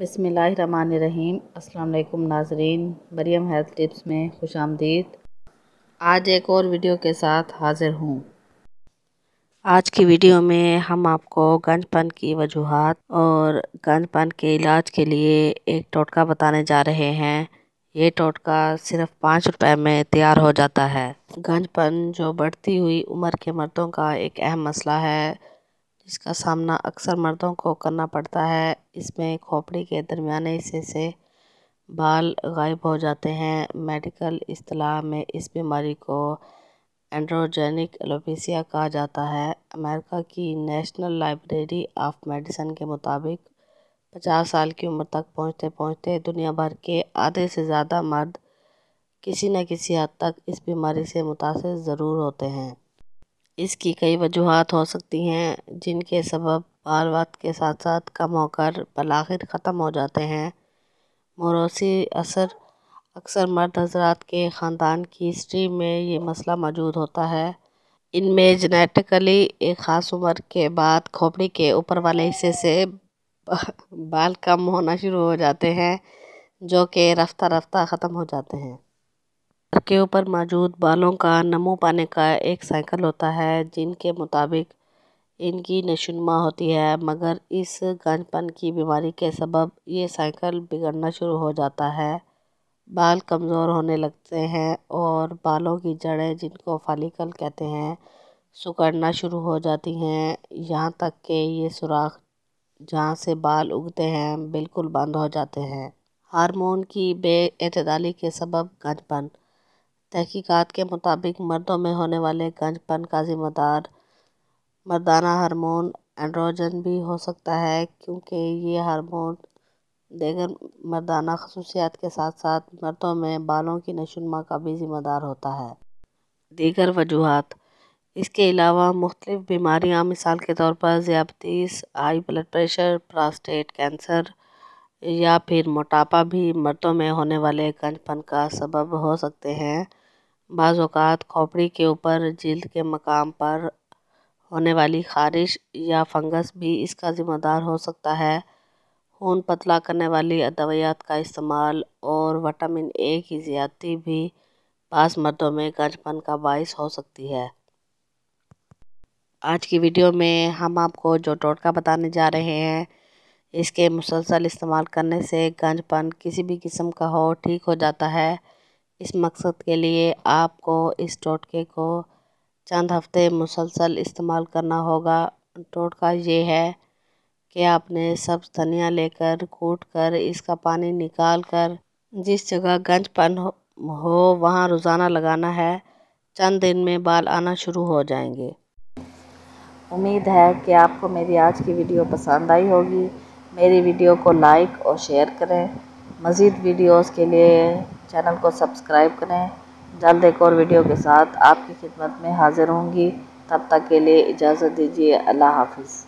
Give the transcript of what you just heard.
बसमीम अल्लाम नाजरीन मरियम हेल्थ टिप्स में खुश आमदीद आज एक और वीडियो के साथ हाज़िर हूँ आज की वीडियो में हम आपको गंजपन की वजूहत और गंजपन के इलाज के लिए एक टोटका बताने जा रहे हैं ये टोटका सिर्फ पाँच रुपए में तैयार हो जाता है गंजपन जो बढ़ती हुई उम्र के मर्दों का एक अहम मसला है जिसका सामना अक्सर मर्दों को करना पड़ता है इसमें खोपड़ी के दरमियाने हिस्से से बाल गायब हो जाते हैं मेडिकल असलाह में इस बीमारी को एंड्रोजेनिक एलोपेसिया कहा जाता है अमेरिका की नेशनल लाइब्रेरी ऑफ मेडिसिन के मुताबिक पचास साल की उम्र तक पहुंचते पहुंचते दुनिया भर के आधे से ज़्यादा मर्द किसी न किसी हद तक इस बीमारी से मुतासर ज़रूर होते हैं इसकी कई वजूहत हो सकती हैं जिनके सबब बाल वक्त के साथ साथ कम होकर बलाखिर ख़त्म हो जाते हैं मोरसी असर अक्सर मर्द हजरात के ख़ानदान की हिस्ट्री में ये मसला मौजूद होता है इनमें जेनेटिकली एक ख़ास उम्र के बाद खोपड़ी के ऊपर वाले हिस्से से बाल कम होना शुरू हो जाते हैं जो कि रफ्ता रफ्ता ख़त्म हो जाते हैं के ऊपर मौजूद बालों का नमू पाने का एक साइकिल होता है जिनके मुताबिक इनकी नशुनमा होती है मगर इस गांजपन की बीमारी के सबब ये साइकिल बिगड़ना शुरू हो जाता है बाल कमज़ोर होने लगते हैं और बालों की जड़ें जिनको फालिकल कहते हैं सुकड़ना शुरू हो जाती हैं यहाँ तक कि ये सुराख जहाँ से बाल उगते हैं बिल्कुल बंद हो जाते हैं हार्मोन की बेअतदाली के सबब गंजपन तहकीकात के मुताबिक मर्दों में होने वाले गंजपन का ज़िम्मेदार मर्दाना हार्मोन एंड्रोजन भी हो सकता है क्योंकि ये हार्मोन देगर मर्दाना खसूसियात के साथ साथ मर्दों में बालों की नशुनमा का भी ज़िम्मेदार होता है दीगर वजूहत इसके अलावा मुख्तलिफ बीमारियाँ मिसाल के तौर पर ज़्यादतीस high blood pressure prostate cancer या फिर मोटापा भी मर्दों में होने वाले गंजपन का सबब हो सकते हैं बाज़ात खोपड़ी के ऊपर जिल्द के मकाम पर होने वाली खारिश या फंगस भी इसका ज़िम्मेदार हो सकता है खून पतला करने वाली अद्वियात का इस्तेमाल और विटामिन ए की ज़्यादती भी बास मर्दों में गंजपन का बायस हो सकती है आज की वीडियो में हम आपको जो टोटका बताने जा रहे हैं इसके मुसलसल इस्तेमाल करने से गंजपन किसी भी किस्म का हो ठीक हो जाता है इस मकसद के लिए आपको इस टोटके को चंद हफ्ते मुसलसल इस्तेमाल करना होगा टोटका ये है कि आपने सब्ज़ धनिया लेकर कूट कर इसका पानी निकाल कर जिस जगह गंजपन हो, हो वहाँ रोज़ाना लगाना है चंद दिन में बाल आना शुरू हो जाएंगे उम्मीद है कि आपको मेरी आज की वीडियो पसंद आई होगी मेरी वीडियो को लाइक और शेयर करें मज़ीद वीडियोस के लिए चैनल को सब्सक्राइब करें जल्द एक और वीडियो के साथ आपकी खिदमत में हाज़िर होंगी तब तक के लिए इजाज़त दीजिए अल्लाह हाफिज़